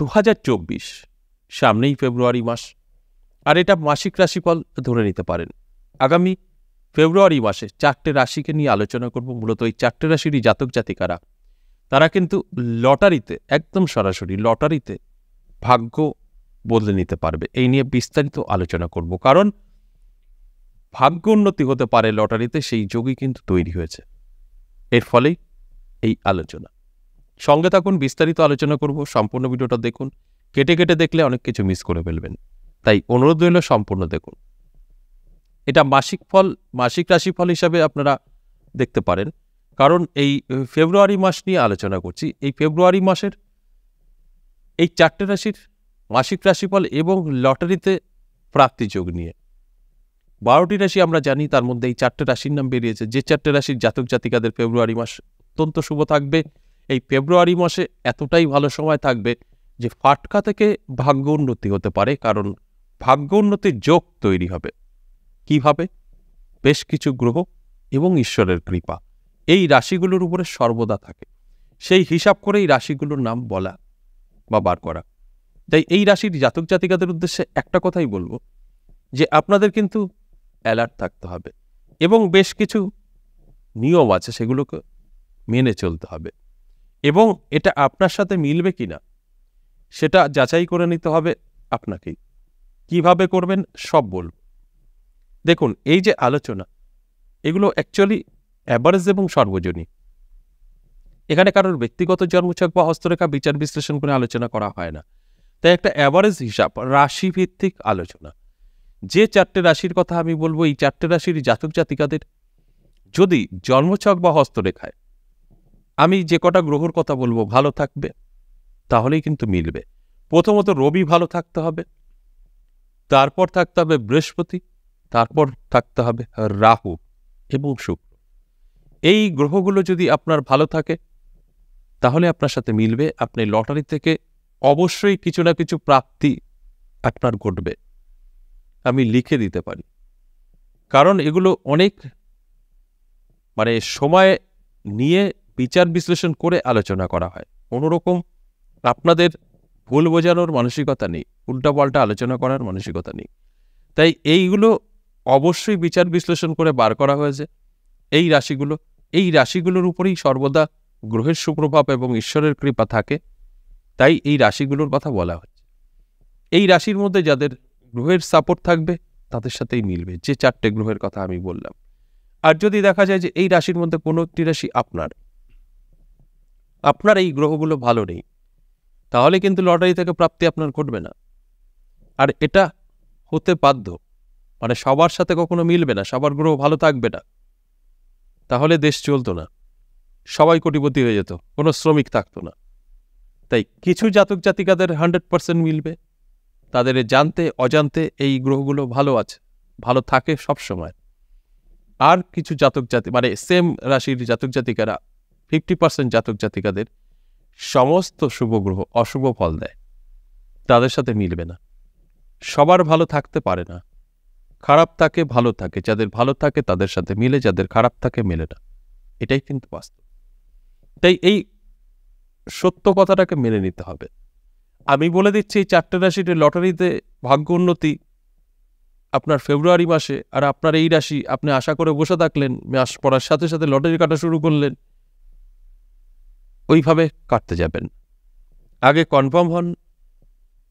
দু সামনেই ফেব্রুয়ারি মাস আর এটা মাসিক রাশিফল ধরে নিতে পারেন আগামী ফেব্রুয়ারি মাসে চারটে রাশিকে নিয়ে আলোচনা করব মূলত এই চারটে রাশিরই জাতক জাতিকারা তারা কিন্তু লটারিতে একদম সরাসরি লটারিতে ভাগ্য বদলে নিতে পারবে এই নিয়ে বিস্তারিত আলোচনা করব কারণ ভাগ্য উন্নতি হতে পারে লটারিতে সেই যোগই কিন্তু তৈরি হয়েছে এর ফলেই এই আলোচনা সঙ্গে থাকুন বিস্তারিত আলোচনা করব সম্পূর্ণ ভিডিওটা দেখুন কেটে কেটে দেখলে অনেক কিছু মিস করে ফেলবেন তাই অনুরোধ রইল সম্পূর্ণ দেখুন এটা মাসিক ফল মাসিক রাশিফল হিসাবে আপনারা দেখতে পারেন কারণ এই ফেব্রুয়ারি মাস নিয়ে আলোচনা করছি এই ফেব্রুয়ারি মাসের এই চারটে রাশির মাসিক রাশিফল এবং লটারিতে প্রাপ্তিযোগ নিয়ে বারোটি রাশি আমরা জানি তার মধ্যে এই চারটে রাশির নাম বেরিয়েছে যে চারটে রাশির জাতক জাতিকাদের ফেব্রুয়ারি মাস অত্যন্ত শুভ থাকবে এই ফেব্রুয়ারি মাসে এতটাই ভালো সময় থাকবে যে ফাটকা থেকে ভাগ্য উন্নতি হতে পারে কারণ ভাগ্য উন্নতির যোগ তৈরি হবে কিভাবে বেশ কিছু গ্রহ এবং ঈশ্বরের কৃপা এই রাশিগুলোর উপরে সর্বদা থাকে সেই হিসাব করে এই রাশিগুলোর নাম বলা বা বার করা তাই এই রাশির জাতক জাতিকাদের উদ্দেশ্যে একটা কথাই বলবো যে আপনাদের কিন্তু অ্যালার্ট থাকতে হবে এবং বেশ কিছু নিয়ম আছে সেগুলোকে মেনে চলতে হবে এবং এটা আপনার সাথে মিলবে কি না সেটা যাচাই করে নিতে হবে আপনাকেই কিভাবে করবেন সব বলব দেখুন এই যে আলোচনা এগুলো অ্যাকচুয়ালি অ্যাভারেজ এবং সর্বজনীন এখানে কারোর ব্যক্তিগত জন্মছক বা হস্তরেখা বিচার বিশ্লেষণ করে আলোচনা করা হয় না তাই একটা অ্যাভারেজ হিসাব রাশিভিত্তিক আলোচনা যে চারটে রাশির কথা আমি বলবো এই চারটে রাশির জাতক জাতিকাদের যদি জন্মছক বা হস্তরেখায় আমি যে কটা গ্রহর কথা বলবো ভালো থাকবে তাহলেই কিন্তু মিলবে প্রথমত রবি ভালো থাকতে হবে তারপর থাকতে হবে বৃহস্পতি তারপর থাকতে হবে রাহু এবং শুক্র এই গ্রহগুলো যদি আপনার ভালো থাকে তাহলে আপনার সাথে মিলবে আপনি লটারি থেকে অবশ্যই কিছু না কিছু প্রাপ্তি আপনার ঘটবে আমি লিখে দিতে পারি কারণ এগুলো অনেক মানে সময় নিয়ে বিচার বিশ্লেষণ করে আলোচনা করা হয় কোনোরকম আপনাদের ভুল বোঝানোর মানসিকতা নেই উল্টাপাল্টা আলোচনা করার মানসিকতা নেই তাই এইগুলো অবশ্যই বিচার বিশ্লেষণ করে বার করা হয়েছে এই রাশিগুলো এই রাশিগুলোর উপরেই সর্বদা গ্রহের সুপ্রভাব এবং ঈশ্বরের কৃপা থাকে তাই এই রাশিগুলোর কথা বলা হচ্ছে এই রাশির মধ্যে যাদের গ্রহের সাপোর্ট থাকবে তাদের সাথেই মিলবে যে চারটে গ্রহের কথা আমি বললাম আর যদি দেখা যায় যে এই রাশির মধ্যে কোনো একটি রাশি আপনার আপনার এই গ্রহগুলো ভালো নেই তাহলে কিন্তু লটারি থেকে প্রাপ্তি আপনার ঘটবে না আর এটা হতে বাধ্য মানে সবার সাথে কখনো মিলবে না সবার গ্রহ ভালো থাকবে না তাহলে দেশ চলতো না সবাই কোটিপতি হয়ে যেত কোনো শ্রমিক থাকতো না তাই কিছু জাতক জাতিকাদের হান্ড্রেড পারসেন্ট মিলবে তাদের জানতে অজান্তে এই গ্রহগুলো ভালো আছে ভালো থাকে সব সময় আর কিছু জাতক জাতি মানে সেম রাশির জাতক জাতিকারা ফিফটি পার্সেন্ট জাতক জাতিকাদের সমস্ত শুভ গ্রহ অশুভ ফল দেয় তাদের সাথে মিলবে না সবার ভালো থাকতে পারে না খারাপ থাকে ভালো থাকে যাদের ভালো থাকে তাদের সাথে মিলে যাদের খারাপ থাকে মেলে না এটাই কিন্তু বাস্তব তাই এই সত্য কথাটাকে মেনে নিতে হবে আমি বলে দিচ্ছি এই চারটে রাশিটি লটারিতে ভাগ্য উন্নতি আপনার ফেব্রুয়ারি মাসে আর আপনার এই রাশি আপনি আশা করে বসে থাকলেন মাস পড়ার সাথে সাথে লটারি কাটা শুরু করলেন ওইভাবে কাটতে যাবেন আগে কনফার্ম হন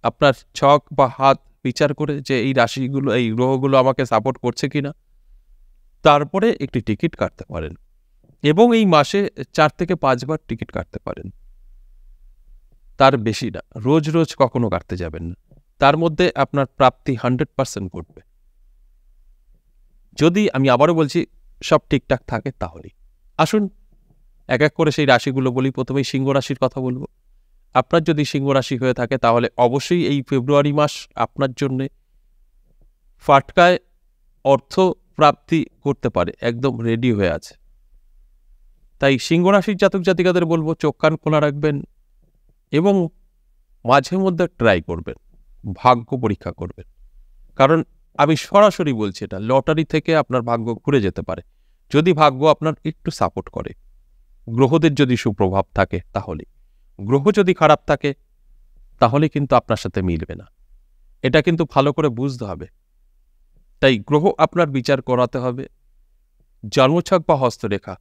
আপনার ছক বা হাত বিচার করে যে এই রাশিগুলো এই গ্রহগুলো আমাকে সাপোর্ট করছে কি না তারপরে একটি টিকিট কাটতে পারেন এবং এই মাসে চার থেকে পাঁচবার টিকিট কাটতে পারেন তার বেশি না রোজ রোজ কখনো কাটতে যাবেন না তার মধ্যে আপনার প্রাপ্তি হান্ড্রেড পার্সেন্ট ঘটবে যদি আমি আবারও বলছি সব ঠিকঠাক থাকে তাহলেই আসুন এক এক করে সেই রাশিগুলো বলি প্রথমে সিংহ রাশির কথা বলবো আপনার যদি সিংহ রাশি হয়ে থাকে তাহলে অবশ্যই এই ফেব্রুয়ারি মাস আপনার জন্যে ফাটকায় অর্থ প্রাপ্তি করতে পারে একদম রেডি হয়ে আছে তাই সিংহ রাশির জাতক জাতিকাদের বলবো চোখ কান খোলা রাখবেন এবং মাঝে মধ্যে ট্রাই করবেন ভাগ্য পরীক্ষা করবেন কারণ আমি সরাসরি বলছি এটা লটারি থেকে আপনার ভাগ্য ঘুরে যেতে পারে যদি ভাগ্য আপনার একটু সাপোর্ট করে গ্রহদের যদি সুপ্রভাব থাকে তাহলে গ্রহ যদি খারাপ থাকে তাহলে কিন্তু আপনার সাথে মিলবে না এটা কিন্তু ভালো করে বুঝতে হবে তাই গ্রহ আপনার বিচার করাতে হবে জন্মছক বা হস্তরেখা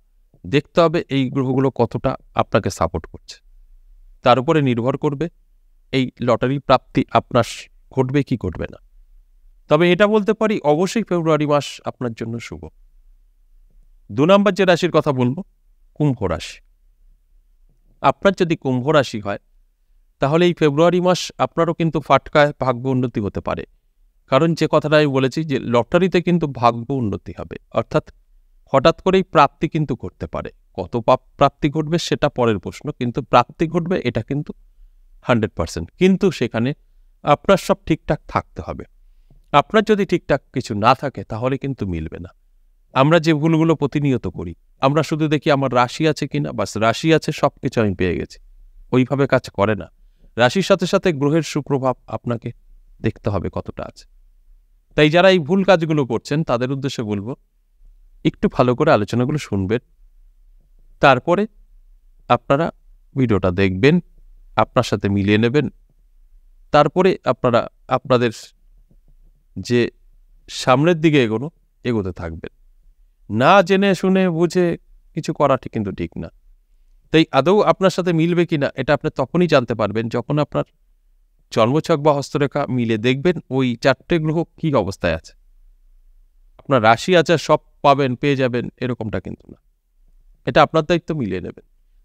দেখতে হবে এই গ্রহগুলো কতটা আপনাকে সাপোর্ট করছে তার উপরে নির্ভর করবে এই লটারি প্রাপ্তি আপনার ঘটবে কি ঘটবে না তবে এটা বলতে পারি অবশ্যই ফেব্রুয়ারি মাস আপনার জন্য শুভ দু নম্বর যে রাশির কথা বলবো কুম্ভ রাশি আপনার যদি কুম্ভ রাশি হয় তাহলে এই ফেব্রুয়ারি মাস আপনারও কিন্তু ফাটকায় ভাগ্য উন্নতি হতে পারে কারণ যে কথাটা আমি বলেছি যে লটারিতে কিন্তু ভাগ্য উন্নতি হবে অর্থাৎ হঠাৎ করেই প্রাপ্তি কিন্তু করতে পারে কত প্রাপ্তি ঘটবে সেটা পরের প্রশ্ন কিন্তু প্রাপ্তি ঘটবে এটা কিন্তু হান্ড্রেড পারসেন্ট কিন্তু সেখানে আপনার সব ঠিকঠাক থাকতে হবে আপনার যদি ঠিকঠাক কিছু না থাকে তাহলে কিন্তু মিলবে না আমরা যে ভুলগুলো প্রতিনিয়ত করি আমরা শুধু দেখি আমার রাশি আছে কিনা বাস রাশি আছে সব কিছু আমি পেয়ে গেছি ওইভাবে কাজ করে না রাশির সাথে সাথে গ্রহের সুপ্রভাব আপনাকে দেখতে হবে কতটা আছে তাই যারা এই ভুল কাজগুলো করছেন তাদের উদ্দেশ্যে বলবো একটু ভালো করে আলোচনাগুলো শুনবেন তারপরে আপনারা ভিডিওটা দেখবেন আপনার সাথে মিলিয়ে নেবেন তারপরে আপনারা আপনাদের যে সামনের দিকে এগোনো এগোতে থাকবেন না জেনে শুনে বুঝে কিছু করাটি কিন্তু ঠিক না তাই আদৌ আপনার সাথে মিলবে কি না এটা আপনি তখনই জানতে পারবেন যখন আপনার জন্মছক বা হস্তরেখা মিলে দেখবেন ওই চারটে গ্রহ কি অবস্থায় আছে আপনার রাশি আচার সব পাবেন পেয়ে যাবেন এরকমটা কিন্তু না এটা আপনার দায়িত্ব মিলিয়ে নেবেন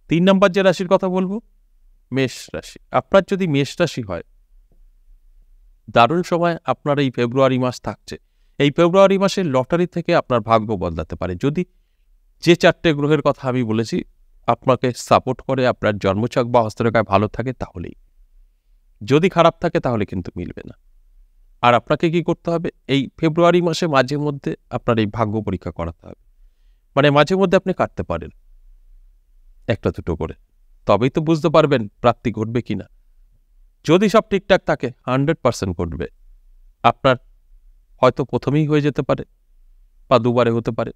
তিন নম্বর যে রাশির কথা বলবো মেষ রাশি আপনার যদি মেষ রাশি হয় দারুণ সময় আপনার এই ফেব্রুয়ারি মাস থাকছে এই ফেব্রুয়ারি মাসের লটারি থেকে আপনার ভাগ্য বদলাতে পারে যদি যে চারটে গ্রহের কথা আমি বলেছি আপনাকে সাপোর্ট করে আপনার জন্মচক বা হস্তরেখায় ভালো থাকে তাহলেই যদি খারাপ থাকে তাহলে কিন্তু মিলবে না আর আপনাকে কি করতে হবে এই ফেব্রুয়ারি মাসে মাঝে মধ্যে আপনার এই ভাগ্য পরীক্ষা করাতে হবে মানে মাঝে মধ্যে আপনি কাটতে পারেন একটা দুটো করে তবেই তো বুঝতে পারবেন প্রাপ্তি ঘটবে কি না যদি সব ঠিকঠাক থাকে হান্ড্রেড পার্সেন্ট ঘটবে আপনার হয়তো প্রথমেই হয়ে যেতে পারে বা দুবারে হতে পারে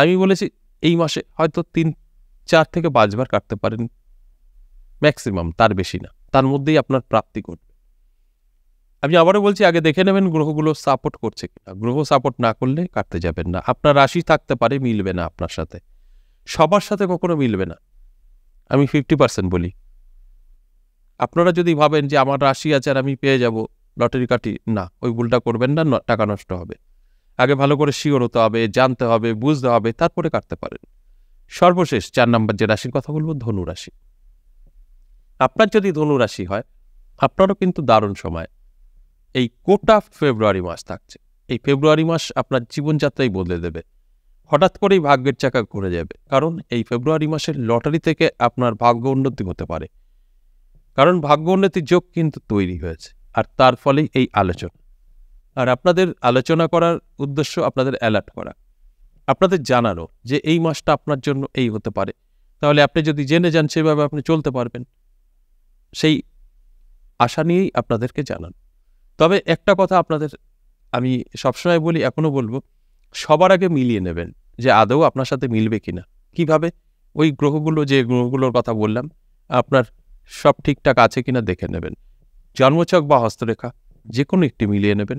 আমি বলেছি এই মাসে হয়তো তিন চার থেকে পাঁচবার কাটতে পারেন ম্যাক্সিমাম তার বেশি না তার মধ্যেই আপনার প্রাপ্তি ঘটবে আমি আবারও বলছি আগে দেখে নেবেন গ্রহগুলো সাপোর্ট করছে কিনা গ্রহ সাপোর্ট না করলে কাটতে যাবেন না আপনার রাশি থাকতে পারে মিলবে না আপনার সাথে সবার সাথে কখনো মিলবে না আমি ফিফটি পার্সেন্ট বলি আপনারা যদি ভাবেন যে আমার রাশি আছে আর আমি পেয়ে যাব লটারি কাটি না ওই ভুলটা করবেন না টাকা নষ্ট হবে আগে ভালো করে শিওর হতে হবে জানতে হবে বুঝতে হবে তারপরে কাটতে পারেন সর্বশেষ চার নম্বর যে রাশির কথা বলবো ধনু রাশি আপনার যদি ধনু রাশি হয় আপনারও কিন্তু দারুণ সময় এই কোটা ফেব্রুয়ারি মাস থাকছে এই ফেব্রুয়ারি মাস আপনার জীবনযাত্রাই বদলে দেবে হঠাৎ করেই ভাগ্যের চাকা ঘুরে যাবে কারণ এই ফেব্রুয়ারি মাসের লটারি থেকে আপনার ভাগ্য উন্নতি হতে পারে কারণ ভাগ্য উন্নতির যোগ কিন্তু তৈরি হয়েছে আর তার ফলেই এই আলোচনা আর আপনাদের আলোচনা করার উদ্দেশ্য আপনাদের অ্যালার্ট করা আপনাদের জানানো যে এই মাসটা আপনার জন্য এই হতে পারে তাহলে আপনি যদি জেনে যান সেভাবে আপনি চলতে পারবেন সেই আশা নিয়েই আপনাদেরকে জানান তবে একটা কথা আপনাদের আমি সবসময় বলি এখনও বলবো সবার আগে মিলিয়ে নেবেন যে আদৌ আপনার সাথে মিলবে কি না কীভাবে ওই গ্রহগুলো যে গ্রহগুলোর কথা বললাম আপনার সব ঠিকঠাক আছে কিনা দেখে নেবেন জন্মচক বা হস্তরেখা যে কোনো একটি মিলিয়ে নেবেন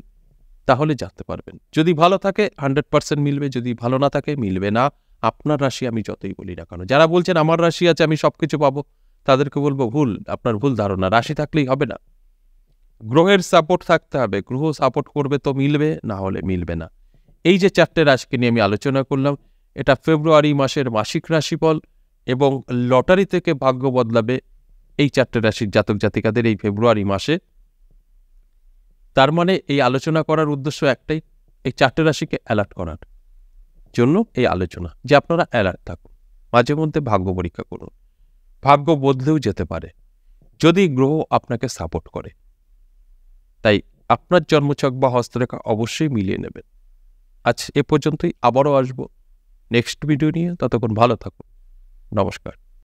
তাহলে জানতে পারবেন যদি ভালো থাকে হান্ড্রেড পার্সেন্ট মিলবে যদি ভালো না থাকে মিলবে না আপনার রাশি আমি যতই বলি না কেন যারা বলছেন আমার রাশি আছে আমি সব কিছু পাবো তাদেরকে বলবো ভুল আপনার ভুল ধারণা রাশি থাকলেই হবে না গ্রহের সাপোর্ট থাকতে হবে গ্রহ সাপোর্ট করবে তো মিলবে না হলে মিলবে না এই যে চারটে রাশিকে নিয়ে আমি আলোচনা করলাম এটা ফেব্রুয়ারি মাসের মাসিক রাশিফল এবং লটারি থেকে ভাগ্য বদলাবে এই চারটে রাশির জাতক জাতিকাদের এই ফেব্রুয়ারি মাসে তার মানে এই আলোচনা করার উদ্দেশ্য একটাই এই চারটে রাশিকে অ্যালার্ট করার জন্য এই আলোচনা যে আপনারা অ্যালার্ট থাকুন মাঝে মধ্যে ভাগ্য পরীক্ষা করুন ভাগ্য বদলেও যেতে পারে যদি গ্রহ আপনাকে সাপোর্ট করে তাই আপনার জন্মছক বা হস্তরেখা অবশ্যই মিলিয়ে নেবেন আচ্ছা এ পর্যন্তই আবারও আসব নেক্সট ভিডিও নিয়ে ততক্ষণ ভালো থাকুন নমস্কার